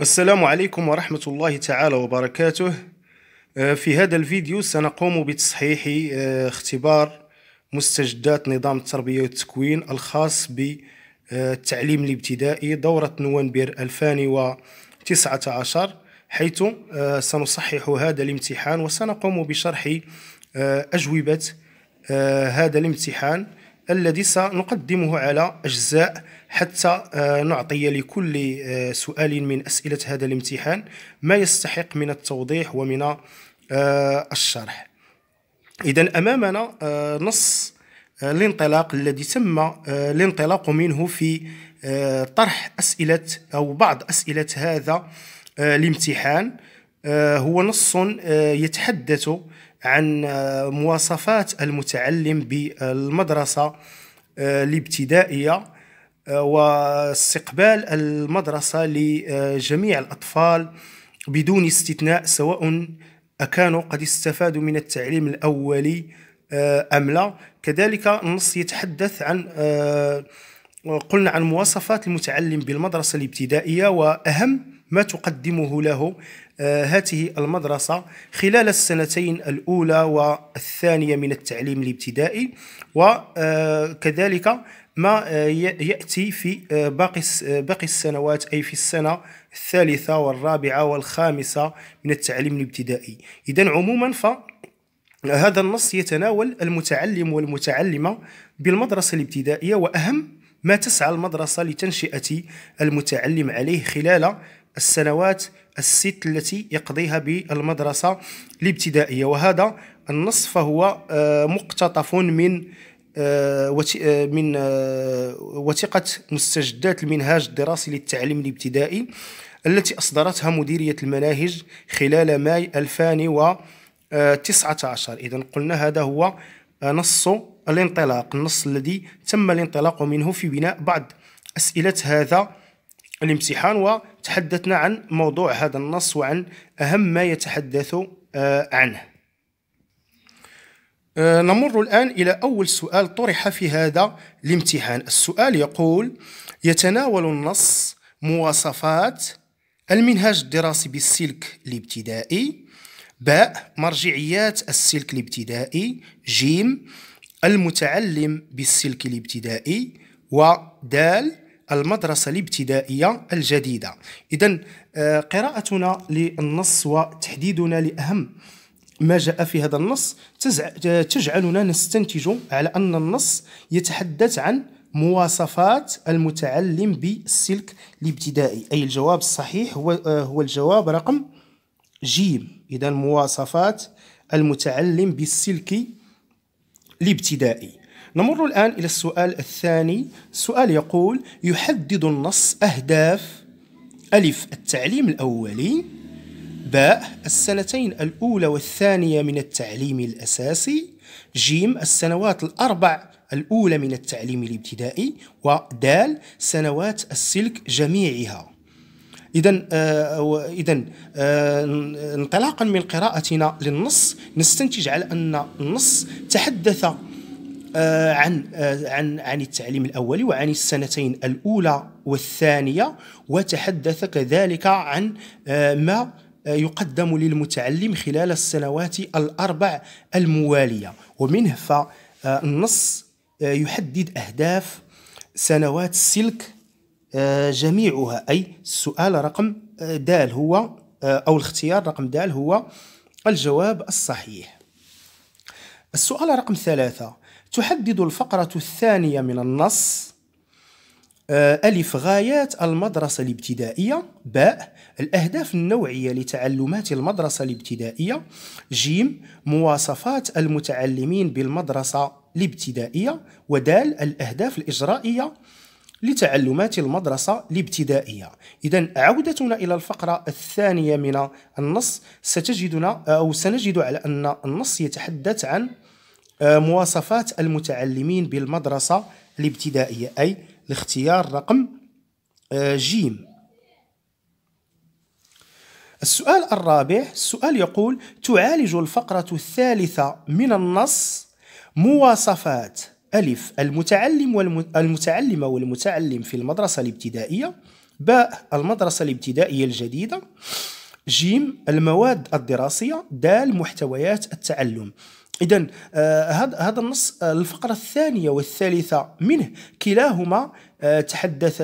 السلام عليكم ورحمة الله تعالى وبركاته آه، في هذا الفيديو سنقوم بتصحيح آه، اختبار مستجدات نظام التربية والتكوين الخاص بالتعليم آه، الابتدائي دورة نوفمبر 2019 حيث سنصحح هذا الامتحان وسنقوم بشرح أجوبة هذا الامتحان الذي سنقدمه على أجزاء حتى آه، نعطي لكل آه، سؤال من أسئلة هذا الامتحان ما يستحق من التوضيح ومن آه، الشرح إذا أمامنا نص الانطلاق الذي تم الانطلاق منه في طرح أسئلة أو بعض أسئلة هذا الامتحان هو نص يتحدث عن مواصفات المتعلم بالمدرسة آه، الابتدائية آه، واستقبال المدرسة لجميع الأطفال بدون استثناء سواء أكانوا قد استفادوا من التعليم الأولي آه، أم لا كذلك النص يتحدث عن قلنا عن مواصفات المتعلم بالمدرسة الابتدائية وأهم ما تقدمه له آه، هذه المدرسة خلال السنتين الأولى والثانية من التعليم الابتدائي وكذلك آه، ما آه، يأتي في باقي باقي السنوات أي في السنة الثالثة والرابعة والخامسة من التعليم الابتدائي إذا عموما ف هذا النص يتناول المتعلم والمتعلمة بالمدرسة الابتدائية وأهم ما تسعى المدرسة لتنشئة المتعلم عليه خلال السنوات الست التي يقضيها بالمدرسة الابتدائية وهذا النص فهو آه، مقتطف من آه، آه، من وثيقة مستجدات المنهاج الدراسي للتعليم الابتدائي التي أصدرتها مديرية المناهج خلال ماي 2019 إذا قلنا هذا هو نص الانطلاق النص الذي تم الانطلاق منه في بناء بعض أسئلة هذا الامتحان و تحدثنا عن موضوع هذا النص وعن أهم ما يتحدث آه، عنه آه، نمر الآن إلى أول سؤال طرح في هذا الامتحان السؤال يقول يتناول النص مواصفات المنهاج الدراسي بالسلك الابتدائي باء مرجعيات السلك الابتدائي جيم المتعلم بالسلك الابتدائي ودال المدرسة الابتدائية الجديدة إذا آه، قراءتنا للنص وتحديدنا لأهم ما جاء في هذا النص تجعلنا نستنتج على أن النص يتحدث عن مواصفات المتعلم بالسلك الابتدائي أي الجواب الصحيح هو, آه، الجواب رقم جيم إذا مواصفات المتعلم بالسلك الابتدائي نمر الآن إلى السؤال الثاني السؤال يقول يحدد النص أهداف ألف التعليم الأولي باء السنتين الأولى والثانية من التعليم الأساسي جيم السنوات الأربع الأولى من التعليم الابتدائي ودال سنوات السلك جميعها إذا آه إذا آه انطلاقا من قراءتنا للنص نستنتج على أن النص تحدث آه، عن آه، عن عن التعليم الاولي وعن السنتين الاولى والثانيه وتحدث كذلك عن آه، ما يقدم للمتعلم خلال السنوات الاربع المواليه ومنه فالنص يحدد اهداف سنوات السلك جميعها اي السؤال رقم د هو او الاختيار رقم د هو الجواب الصحيح السؤال رقم ثلاثة تحدد الفقرة الثانية من النص آه، ألف غايات المدرسة الابتدائية باء الأهداف النوعية لتعلمات المدرسة الابتدائية جيم مواصفات المتعلمين بالمدرسة الابتدائية ودال الأهداف الإجرائية لتعلمات المدرسة الابتدائية إذا عودتنا إلى الفقرة الثانية من النص ستجدنا أو سنجد على أن النص يتحدث عن آه، مواصفات المتعلمين بالمدرسة الابتدائية أي الاختيار رقم آه، جيم السؤال الرابع السؤال يقول تعالج الفقرة الثالثة من النص مواصفات ألف المتعلم والمتعلمة والمتعلم في المدرسة الابتدائية باء المدرسة الابتدائية الجديدة جيم المواد الدراسية دال محتويات التعلم إذا آه، هذا هذا النص الفقرة آه، الثانية والثالثة منه كلاهما آه، تحدث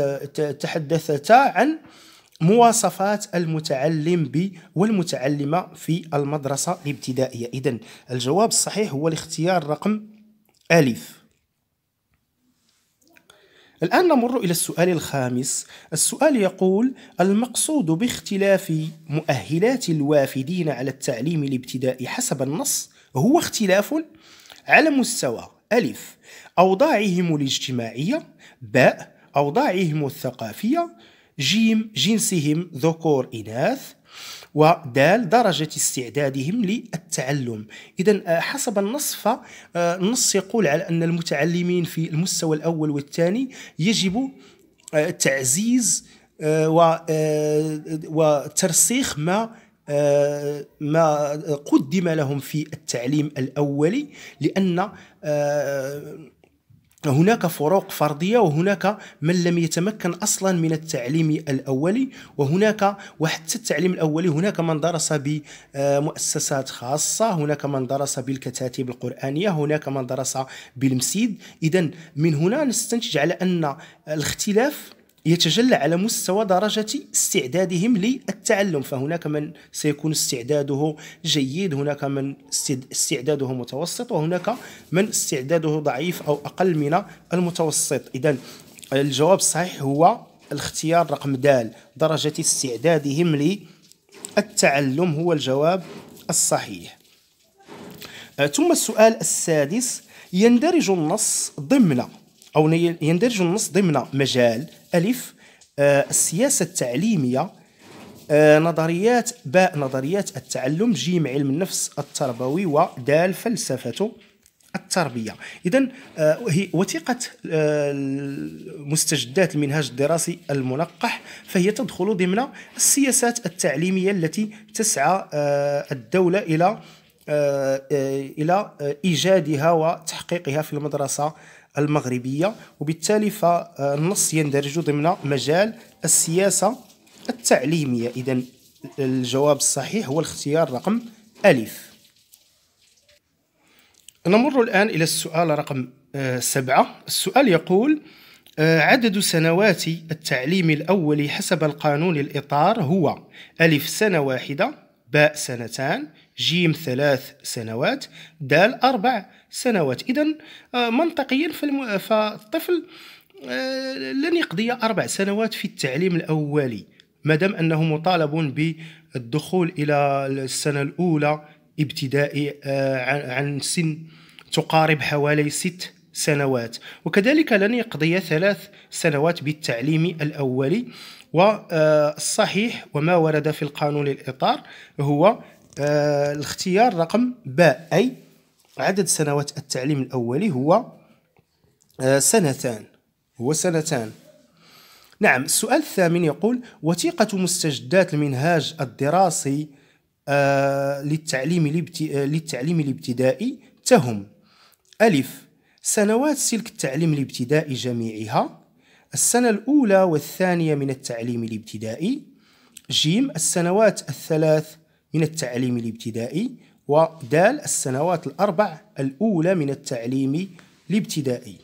تحدثتا عن مواصفات المتعلم ب والمتعلمة في المدرسة الابتدائية إذا الجواب الصحيح هو الاختيار رقم ألف الآن نمر إلى السؤال الخامس السؤال يقول المقصود باختلاف مؤهلات الوافدين على التعليم الابتدائي حسب النص هو اختلاف على مستوى ألف أوضاعهم الاجتماعية باء أوضاعهم الثقافية جيم جنسهم ذكور إناث ودال درجة استعدادهم للتعلم إذا آه، حسب آه، النص فالنص يقول على أن المتعلمين في المستوى الأول والثاني يجب آه، تعزيز وترسيخ ما آه، ما قدم لهم في التعليم الاولي لان آه، هناك فروق فرديه وهناك من لم يتمكن اصلا من التعليم الاولي وهناك وحتى التعليم الاولي هناك من درس بمؤسسات خاصه هناك من درس بالكتاتيب القرانيه هناك من درس بالمسيد اذا من هنا نستنتج على ان الاختلاف يتجلى على مستوى درجة استعدادهم للتعلم فهناك من سيكون استعداده جيد هناك من استعداده متوسط وهناك من استعداده ضعيف أو أقل من المتوسط إذا الجواب الصحيح هو الاختيار رقم د درجة استعدادهم للتعلم هو الجواب الصحيح آه، ثم السؤال السادس يندرج النص ضمن أو يندرج النص ضمن مجال ألف آه، السياسة التعليمية آه، نظريات باء نظريات التعلم جيم علم النفس التربوي ودال فلسفته التربيه اذا آه، وثيقه مستجدات المنهاج الدراسي المنقح فهي تدخل ضمن السياسات التعليميه التي تسعى الدوله الى الى ايجادها وتحقيقها في المدرسه المغربية وبالتالي فالنص آه، يندرج ضمن مجال السياسة التعليمية إذا الجواب الصحيح هو الاختيار رقم ألف نمر الآن إلى السؤال رقم آه، سبعة السؤال يقول آه، عدد سنوات التعليم الأول حسب القانون الإطار هو ألف سنة واحدة باء سنتان جيم ثلاث سنوات دال أربع سنوات إذا آه، منطقيا فالطفل آه، لن يقضي أربع سنوات في التعليم الأولي مادام أنه مطالب بالدخول إلى السنة الأولى ابتدائي آه، عن سن تقارب حوالي ست سنوات وكذلك لن يقضي ثلاث سنوات بالتعليم الأولي والصحيح وما ورد في القانون الإطار هو آه، الاختيار رقم باء أي عدد سنوات التعليم الأولي هو آه، سنتان هو سنتان نعم السؤال الثامن يقول وثيقة مستجدات المنهاج الدراسي آه، للتعليم للتعليم الابتدائي تهم ألف سنوات سلك التعليم الابتدائي جميعها السنة الأولى والثانية من التعليم الابتدائي جيم السنوات الثلاث من التعليم الابتدائي ودال السنوات الأربع الأولى من التعليم الابتدائي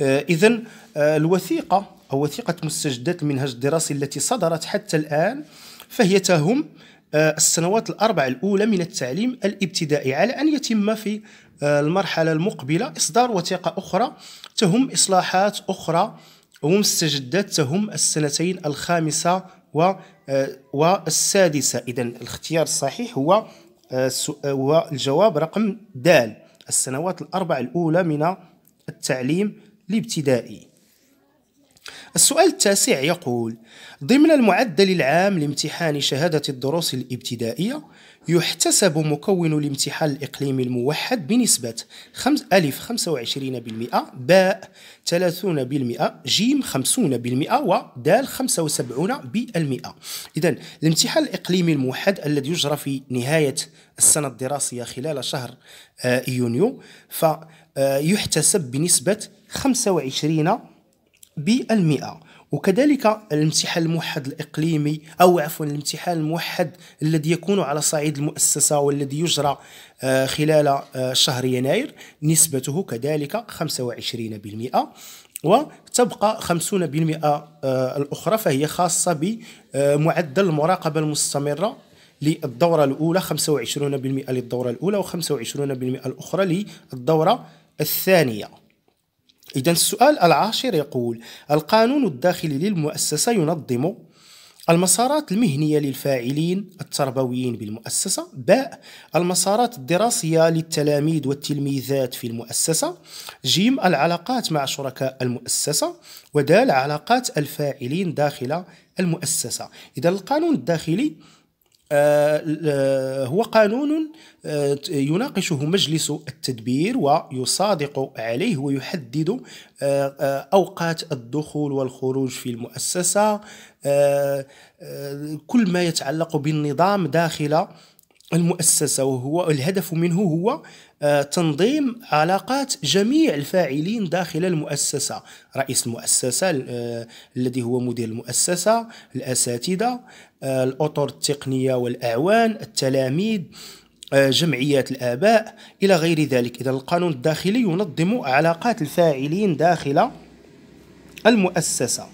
آه، إذا آه، الوثيقة أو وثيقة مستجدات المنهج الدراسي التي صدرت حتى الآن فهي تهم آه، السنوات الأربع الأولى من التعليم الابتدائي على أن يتم في المرحلة المقبلة إصدار وثيقة أخرى تهم إصلاحات أخرى ومستجدات تهم السنتين الخامسة و آه، والسادسة إذا الاختيار الصحيح هو آه، آه، هو الجواب رقم د السنوات الأربع الأولى من التعليم الابتدائي السؤال التاسع يقول ضمن المعدل العام لامتحان شهادة الدروس الابتدائية يحتسب مكون الامتحان الإقليمي الموحد بنسبة خمس ألف 25% باء 30% جيم 50% ودال 75% إذا الامتحان الإقليمي الموحد الذي يجرى في نهاية السنة الدراسية خلال شهر آه، يونيو فيحتسب آه، بنسبة 25 بالمئة وكذلك الامتحان الموحد الإقليمي أو عفوا الامتحان الموحد الذي يكون على صعيد المؤسسة والذي يجرى آه، خلال آه، شهر يناير نسبته كذلك 25% وتبقى 50% آه، الأخرى فهي خاصة بمعدل المراقبة المستمرة للدورة الأولى 25% للدورة الأولى و25% الأخرى للدورة الثانية إذا السؤال العاشر يقول: القانون الداخلي للمؤسسة ينظم المسارات المهنية للفاعلين التربويين بالمؤسسة باء المسارات الدراسية للتلاميذ والتلميذات في المؤسسة جيم العلاقات مع شركاء المؤسسة ودال علاقات الفاعلين داخل المؤسسة إذا القانون الداخلي آه، آه، هو قانون آه، يناقشه مجلس التدبير ويصادق عليه ويحدد أوقات الدخول والخروج في المؤسسة كل ما يتعلق بالنظام داخل المؤسسة وهو الهدف منه هو آه، تنظيم علاقات جميع الفاعلين داخل المؤسسة رئيس المؤسسة آه، الذي هو مدير المؤسسة الأساتذة آه، الأطر التقنية والأعوان التلاميذ جمعيات الآباء إلى غير ذلك إذا القانون الداخلي ينظم علاقات الفاعلين داخل المؤسسة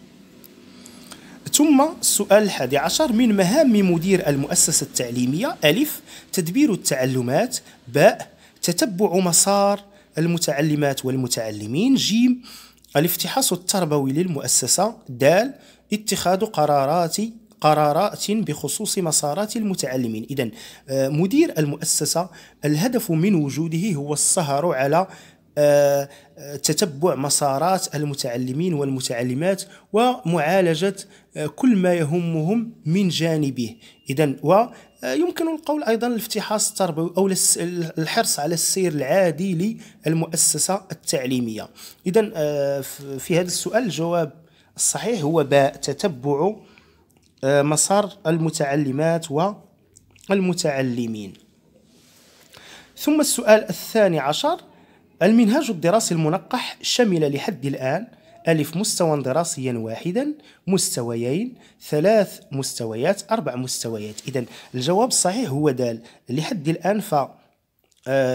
ثم السؤال الحادي عشر من مهام مدير المؤسسة التعليمية ألف تدبير التعلمات باء تتبع مسار المتعلمات والمتعلمين جيم الافتحاص التربوي للمؤسسة دال اتخاذ قرارات قرارات بخصوص مسارات المتعلمين إذا آه، مدير المؤسسة الهدف من وجوده هو السهر على آه، آه، تتبع مسارات المتعلمين والمتعلمات ومعالجة كل ما يهمهم من جانبه إذا آه، يمكن القول ايضا الافتحاص التربوي او الحرص على السير العادي للمؤسسه التعليميه اذا آه، في هذا السؤال الجواب الصحيح هو باء تتبع آه، مسار المتعلمات والمتعلمين ثم السؤال الثاني عشر المنهاج الدراسي المنقح شمل لحد الآن ألف مستوى دراسيا واحدا مستويين ثلاث مستويات أربع مستويات إذا الجواب الصحيح هو دال لحد الآن ف آه،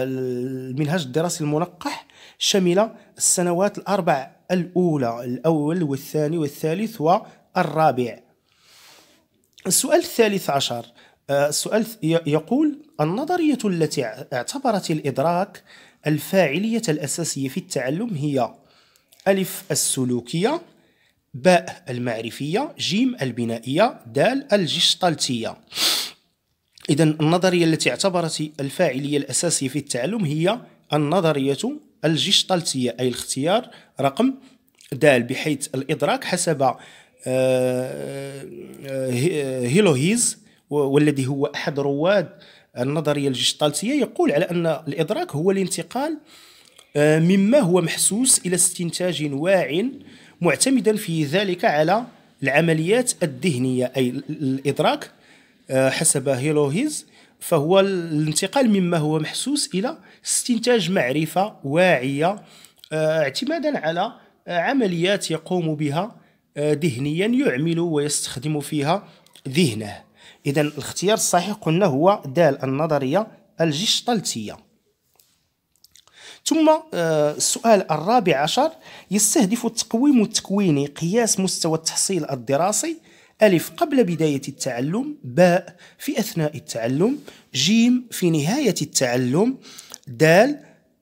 المنهج الدراسي المنقح شمل السنوات الأربع الأولى الأول والثاني والثالث والرابع السؤال الثالث عشر آه، السؤال يقول النظرية التي اعتبرت الإدراك الفاعلية الأساسية في التعلم هي ألف السلوكية باء المعرفية جيم البنائية دال الجشطلتية إذا النظرية التي اعتبرت الفاعلية الأساسية في التعلم هي النظرية الجشطلتية أي الاختيار رقم دال بحيث الإدراك حسب آه، آه، هيلوهيز والذي هو أحد رواد النظرية الجشطلتية يقول على أن الإدراك هو الانتقال آه، مما هو محسوس إلى استنتاج واع معتمدا في ذلك على العمليات الذهنية أي الإدراك آه، حسب هيلوهيز فهو الانتقال مما هو محسوس إلى استنتاج معرفة واعية آه، اعتمادا على عمليات يقوم بها ذهنيا يعمل ويستخدم فيها ذهنه إذا الاختيار الصحيح قلنا هو دال النظرية الجشتالتية ثم آه، السؤال الرابع عشر يستهدف التقويم التكويني قياس مستوى التحصيل الدراسي ألف قبل بداية التعلم باء في أثناء التعلم جيم في نهاية التعلم دال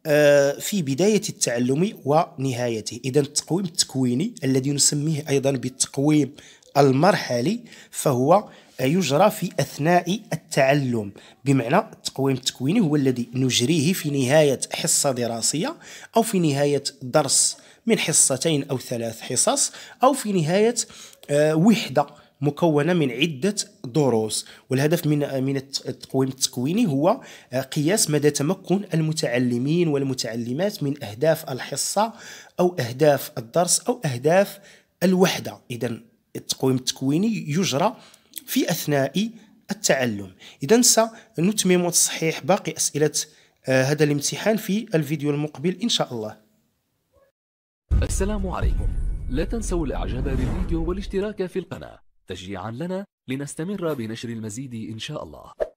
آه، في بداية التعلم ونهايته إذا التقويم التكويني الذي نسميه أيضا بالتقويم المرحلي فهو يجرى في أثناء التعلم بمعنى التقويم التكويني هو الذي نجريه في نهاية حصة دراسية أو في نهاية درس من حصتين أو ثلاث حصص أو في نهاية آه، وحدة مكونه من عده دروس والهدف من آه، من التقويم التكويني هو آه، قياس مدى تمكن المتعلمين والمتعلمات من اهداف الحصه او اهداف الدرس او اهداف الوحده اذا التقويم التكويني يجرى في أثناء التعلم إذا سنتمم تصحيح باقي أسئلة آه، هذا الامتحان في الفيديو المقبل إن شاء الله السلام عليكم لا تنسوا الإعجاب بالفيديو والاشتراك في القناة تشجيعا لنا لنستمر بنشر المزيد إن شاء الله